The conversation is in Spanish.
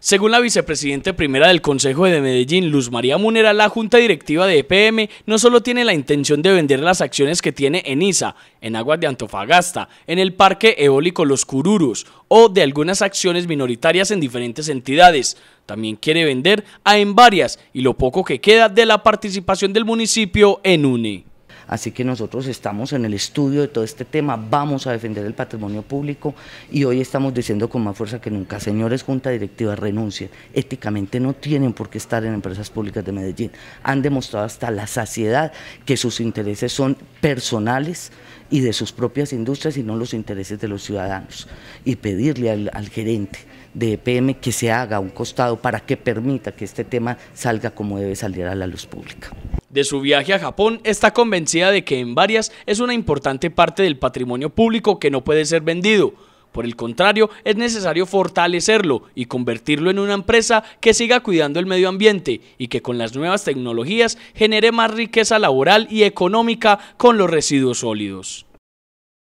Según la vicepresidenta primera del Consejo de Medellín, Luz María Munera, la Junta Directiva de EPM no solo tiene la intención de vender las acciones que tiene en ISA, en Aguas de Antofagasta, en el Parque Eólico Los Cururos o de algunas acciones minoritarias en diferentes entidades, también quiere vender a en varias y lo poco que queda de la participación del municipio en UNE. Así que nosotros estamos en el estudio de todo este tema, vamos a defender el patrimonio público y hoy estamos diciendo con más fuerza que nunca, señores Junta Directiva, renuncien. Éticamente no tienen por qué estar en empresas públicas de Medellín. Han demostrado hasta la saciedad que sus intereses son personales y de sus propias industrias y no los intereses de los ciudadanos. Y pedirle al, al gerente de EPM que se haga un costado para que permita que este tema salga como debe salir a la luz pública de su viaje a Japón, está convencida de que en varias es una importante parte del patrimonio público que no puede ser vendido. Por el contrario, es necesario fortalecerlo y convertirlo en una empresa que siga cuidando el medio ambiente y que con las nuevas tecnologías genere más riqueza laboral y económica con los residuos sólidos.